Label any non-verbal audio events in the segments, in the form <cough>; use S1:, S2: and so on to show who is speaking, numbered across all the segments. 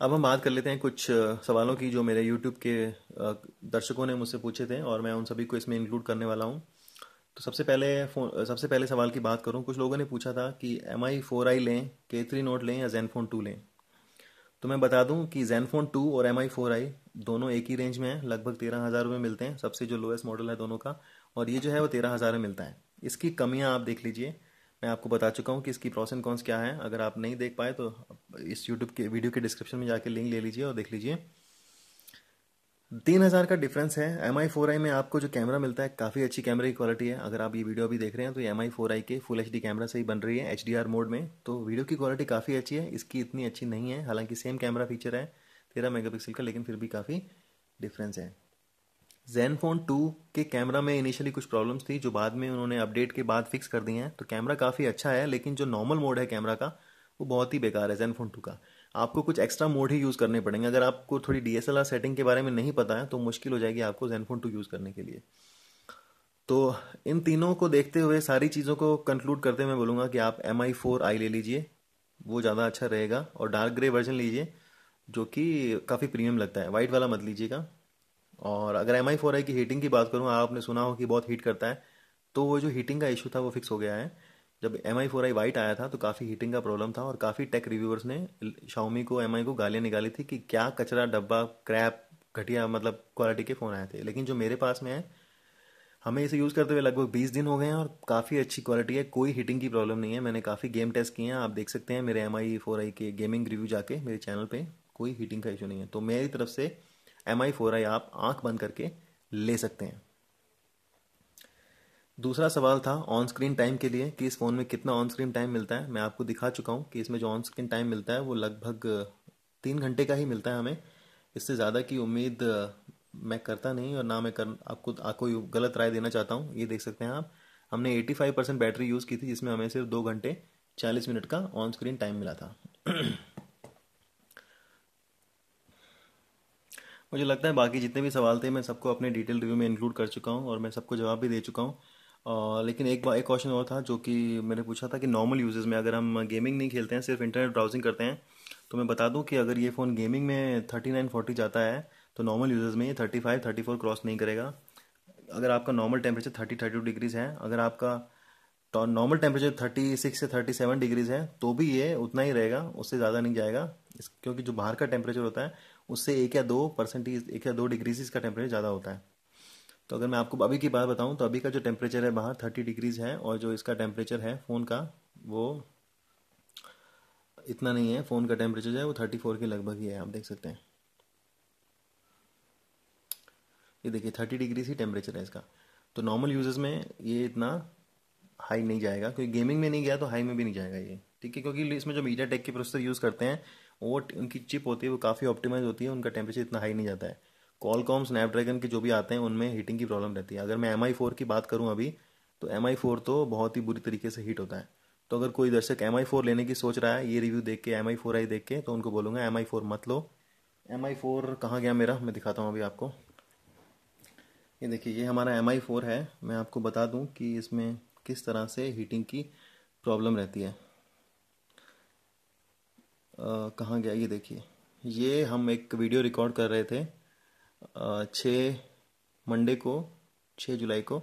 S1: अब हम बात कर लेते हैं कुछ सवालों की जो मेरे यूट्यूब के दर्शकों ने मुझसे पूछे थे और मैं उन सभी को इसमें इंक्लूड करने वाला हूँ तो सबसे पहले सबसे पहले सवाल की बात करूँ कुछ लोगों ने पूछा था कि एम आई फोर आई लें के थ्री नोट लें या जैनफोन टू लें तो मैं बता दूं कि जैनफोन टू और एम आई फोर आई दोनों एक ही रेंज में है लगभग तेरह हज़ार रुपये मिलते हैं सबसे जो लोएस्ट मॉडल है दोनों का और ये जो है वो तेरह हज़ार में मिलता है इसकी कमियाँ आप देख लीजिए मैं आपको बता चुका हूँ कि इसकी प्रॉस एंड कॉन्स क्या है अगर आप नहीं देख पाए तो इस यूट्यूब के वीडियो के डिस्क्रिप्शन में जाकर लिंक ले लीजिए और देख लीजिए तीन हज़ार का डिफरेंस है एम आई फोर आई में आपको जो कैमरा मिलता है काफ़ी अच्छी कैमरे की क्वालिटी है अगर आप ये वीडियो अभी देख रहे हैं तो ये एम आई फोर आई के फुल एच डी कैमरा से ही बन रही है एच डी आर मोड में तो वीडियो की क्वालिटी काफ़ी अच्छी है इसकी इतनी अच्छी नहीं है हालांकि सेम कैमरा फीचर है तेरह मेगा पिक्सल का लेकिन फिर भी काफ़ी डिफरेंस है जेनफोन 2 के कैमरा में इनिशियली कुछ प्रॉब्लम्स थी जो बाद में उन्होंने अपडेट के बाद फिक्स कर दी हैं तो कैमरा काफ़ी अच्छा है लेकिन जो नॉर्मल मोड है कैमरा का वो बहुत ही बेकार है जेनफोन 2 का आपको कुछ एक्स्ट्रा मोड ही यूज़ करने पड़ेंगे अगर आपको थोड़ी डी सेटिंग के बारे में नहीं पता है तो मुश्किल हो जाएगी आपको जैनफोन टू यूज़ करने के लिए तो इन तीनों को देखते हुए सारी चीज़ों को कंक्लूड करते हुए बोलूंगा बोलूँगा कि आप एम आई फोर आई ले लीजिए वो ज़्यादा अच्छा रहेगा और डार्क ग्रे वर्जन लीजिए जो कि काफ़ी प्रीमियम लगता है वाइट वाला मत लीजिएगा और अगर एम आई फोर आई की हीटिंग की बात करूँ आपने सुना हो कि बहुत हीट करता है तो वो जो हीटिंग का इशू था वो फिक्स हो गया है जब M I four I white आया था तो काफ़ी हीटिंग का प्रॉब्लम था और काफ़ी टेक रिव्यूअर्स ने शाओमी को एम आई को गालियाँ निकाली थी कि क्या कचरा डब्बा क्रैप घटिया मतलब क्वालिटी के फ़ोन आए थे लेकिन जो मेरे पास में है हमें इसे यूज़ करते हुए लगभग बीस दिन हो गए हैं और काफ़ी अच्छी क्वालिटी है कोई हीटिंग की प्रॉब्लम नहीं है मैंने काफ़ी गेम टेस्ट किए हैं आप देख सकते हैं मेरे एम आई फोर आई के गेमिंग रिव्यू जाके मेरे चैनल पर कोई हीटिंग का इशू नहीं है तो मेरी तरफ से एम आई फोर आई आप आंख बंद करके ले सकते हैं दूसरा सवाल था ऑन स्क्रीन टाइम के लिए कि इस फ़ोन में कितना ऑन स्क्रीन टाइम मिलता है मैं आपको दिखा चुका हूँ कि इसमें जो ऑन स्क्रीन टाइम मिलता है वो लगभग तीन घंटे का ही मिलता है हमें इससे ज़्यादा की उम्मीद मैं करता नहीं और ना मैं कर आपको आपको गलत राय देना चाहता हूँ ये देख सकते हैं आप हमने 85 परसेंट बैटरी यूज़ की थी जिसमें हमें सिर्फ दो घंटे 40 मिनट का ऑन स्क्रीन टाइम मिला था <clears throat> मुझे लगता है बाकी जितने भी सवाल थे मैं सबको अपने डिटेल रिव्यू में इंक्लूड कर चुका हूँ और मैं सबको जवाब भी दे चुका हूँ लेकिन एक एक क्वेश्चन और था जो कि मैंने पूछा था कि नॉर्मल यूजेज में अगर हम गेमिंग नहीं खेलते हैं सिर्फ इंटरनेट ब्राउजिंग करते हैं तो मैं बता दूं कि अगर ये फ़ोन गेमिंग में थर्टी नाइन फोर्टी जाता है तो नॉर्मल यूजेज में ये thirty five thirty four cross नहीं करेगा अगर आपका normal temperature thirty thirty two degrees है अगर आपका तो नॉर्मल टेम्परेचर थर्टी सिक्स से थर्टी सेवन डिग्रीज है तो भी ये उतना ही रहेगा उससे ज़्यादा नहीं जाएगा क्योंकि जो बाहर का टेम्परेचर होता है उससे एक या दो परसेंटेज एक या दो डिग्रीज इसका टेम्परेचर ज़्यादा होता है तो अगर मैं आपको अभी की बात बताऊं तो अभी का जो टेम्परेचर है बाहर थर्टी डिग्रीज है और जो इसका टेम्परेचर है फ़ोन का वो इतना नहीं है फ़ोन का टेम्परेचर जो है वो थर्टी फोर के लगभग ही है आप देख सकते हैं ये देखिए थर्टी डिग्रीज ही टेम्परेचर है इसका तो नॉर्मल यूजेस में ये इतना हाई नहीं जाएगा क्योंकि गेमिंग में नहीं गया तो हाई में भी नहीं जाएगा ये ठीक है क्योंकि इसमें जो मीडिया टेक के प्रोसेसर यूज़ करते हैं वो उनकी चिप होती है वो काफ़ी ऑप्टिमाइज होती है उनका टेम्परेचर इतना हाई नहीं जाता है कॉलकॉम स्नैपड्रैगन के जो भी आते हैं उनमें हीटिंग की प्रॉब्लम रहती है अगर मैं एम आई फोर की बात करूँ अभी तो एम आई फोर तो बहुत ही बुरी तरीके से हीट होता है तो अगर कोई दर्शक एम आई फोर लेने की सोच रहा है ये रिव्यू देख के एम आई फोर आई देख के तो उनको बोलूँगा एम आई फोर मत लो एम आई फोर कहाँ गया मेरा मैं दिखाता हूँ अभी आपको ये देखिए ये हमारा एम आई फोर है मैं आपको बता दूँ कि इसमें किस तरह से हीटिंग की प्रॉब्लम रहती है कहाँ गया ये देखिए ये हम एक वीडियो रिकॉर्ड कर रहे थे छः मंडे को छः जुलाई को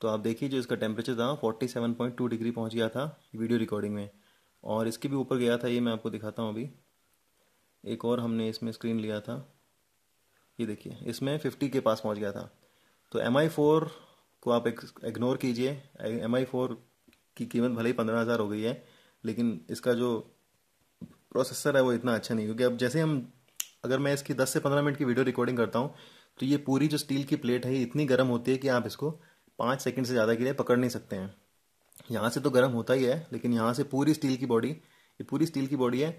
S1: तो आप देखिए जो इसका टेम्परेचर था forty seven point two degree पहुँच गया था वीडियो रिकॉर्डिंग में और इसके भी ऊपर गया था ये मैं आपको दिखाता हूँ अभी एक और हमने इसमें स्क्रीन लिया था ये देखिए इसमें फिफ्टी के पास पहुँच गया था तो एम आई फोर को आप इग्नोर कीजिए एम आई फोर की कीमत भले ही पंद्रह हज़ार हो गई है लेकिन इसका जो प्रोसेसर है वो इतना अच्छा नहीं क्योंकि अब जैसे हम अगर मैं इसकी दस से पंद्रह मिनट की वीडियो रिकॉर्डिंग करता हूँ तो ये पूरी जो स्टील की प्लेट है ये इतनी गर्म होती है कि आप इसको पाँच सेकेंड से ज़्यादा के लिए पकड़ नहीं सकते हैं यहाँ से तो गर्म होता ही है लेकिन यहाँ से पूरी स्टील की बॉडी ये पूरी स्टील की बॉडी है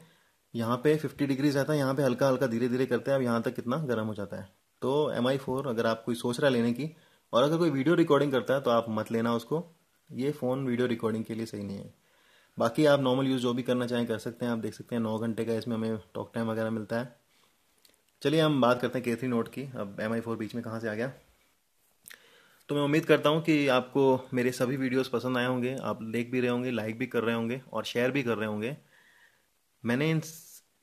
S1: यहाँ पे फिफ्टी डिग्रीज रहता है यहाँ पे हल्का हल्का धीरे धीरे करते हैं अब यहाँ तक कितना गर्म हो जाता है तो एम आई फोर अगर आप कोई सोच रहा है लेने की और अगर कोई वीडियो रिकॉर्डिंग करता है तो आप मत लेना उसको ये फ़ोन वीडियो रिकॉर्डिंग के लिए सही नहीं है बाकी आप नॉर्मल यूज़ जो भी करना चाहें कर सकते हैं आप देख सकते हैं नौ घंटे का इसमें हमें टॉक टाइम वगैरह मिलता है चलिए हम बात करते हैं के थ्री नोट की अब एम आई फोर बीच में कहाँ से आ गया तो मैं उम्मीद करता हूँ कि आपको मेरे सभी वीडियोस पसंद आए होंगे आप देख भी रहे होंगे लाइक भी कर रहे होंगे और शेयर भी कर रहे होंगे मैंने इन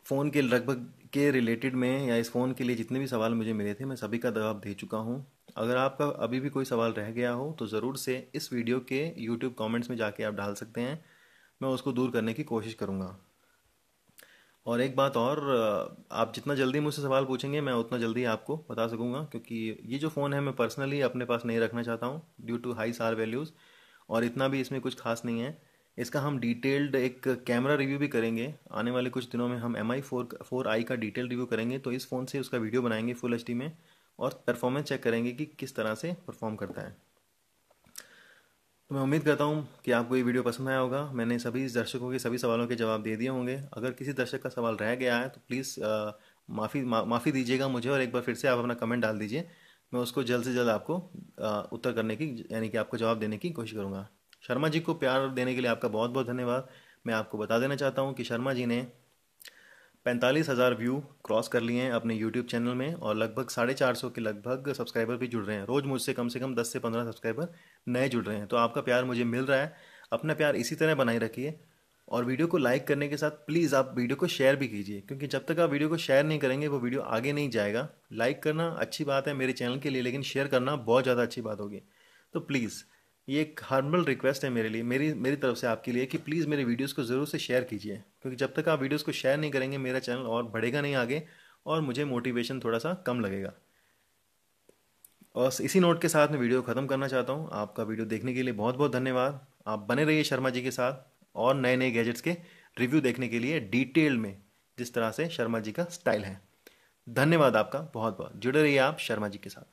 S1: फ़ोन के लगभग के रिलेटेड में या इस फ़ोन के लिए जितने भी सवाल मुझे मिले थे मैं सभी का जवाब दे चुका हूँ अगर आपका अभी भी कोई सवाल रह गया हो तो ज़रूर से इस वीडियो के यूट्यूब कमेंट्स में जाके आप डाल सकते हैं मैं उसको दूर करने की कोशिश करूँगा और एक बात और आप जितना जल्दी मुझसे सवाल पूछेंगे मैं उतना जल्दी आपको बता सकूँगा क्योंकि ये जो फ़ोन है मैं पर्सनली अपने पास नहीं रखना चाहता हूँ due to high SAR values और इतना भी इसमें कुछ खास नहीं है इसका हम डिटेल्ड एक कैमरा रिव्यू भी करेंगे आने वाले कुछ दिनों में हम M I four four I का डिटेल रिव्यू करेंगे तो इस फ़ोन से उसका वीडियो बनाएंगे फुल एच में और परफॉर्मेंस चेक करेंगे कि किस तरह से परफॉर्म करता है तो मैं उम्मीद करता हूँ कि आपको ये वीडियो पसंद आया होगा मैंने सभी दर्शकों के सभी सवालों के जवाब दे दिए होंगे अगर किसी दर्शक का सवाल रह गया है तो प्लीज़ माफ़ी मा, माफ़ी दीजिएगा मुझे और एक बार फिर से आप अपना कमेंट डाल दीजिए मैं उसको जल्द से जल्द आपको आ, उत्तर करने की यानी कि आपको जवाब देने की कोशिश करूँगा शर्मा जी को प्यार देने के लिए आपका बहुत बहुत धन्यवाद मैं आपको बता देना चाहता हूँ कि शर्मा जी ने पैंतालीस हज़ार व्यू क्रॉस कर लिए हैं अपने यूट्यूब चैनल में और लगभग साढ़े चार सौ के लगभग सब्सक्राइबर भी जुड़ रहे हैं रोज़ मुझसे कम से कम दस से पंद्रह सब्सक्राइबर नए जुड़ रहे हैं तो आपका प्यार मुझे मिल रहा है अपना प्यार इसी तरह बनाए रखिए और वीडियो को लाइक करने के साथ प्लीज़ आप वीडियो को शेयर भी कीजिए क्योंकि जब तक आप वीडियो को शेयर नहीं करेंगे वो वीडियो आगे नहीं जाएगा लाइक करना अच्छी बात है मेरे चैनल के लिए लेकिन शेयर करना बहुत ज़्यादा अच्छी बात होगी तो प्लीज़ ये एक हार्मल रिक्वेस्ट है मेरे लिए मेरी मेरी तरफ से आपके लिए कि प्लीज़ मेरे वीडियोस को ज़रूर से शेयर कीजिए क्योंकि जब तक आप वीडियोस को शेयर नहीं करेंगे मेरा चैनल और बढ़ेगा नहीं आगे और मुझे मोटिवेशन थोड़ा सा कम लगेगा और इसी नोट के साथ मैं वीडियो ख़त्म करना चाहता हूँ आपका वीडियो देखने के लिए बहुत बहुत धन्यवाद आप बने रहिए शर्मा जी के साथ और नए नए गैजेट्स के रिव्यू देखने के लिए डिटेल में जिस तरह से शर्मा जी का स्टाइल है धन्यवाद आपका बहुत बहुत जुड़े रहिए आप शर्मा जी के साथ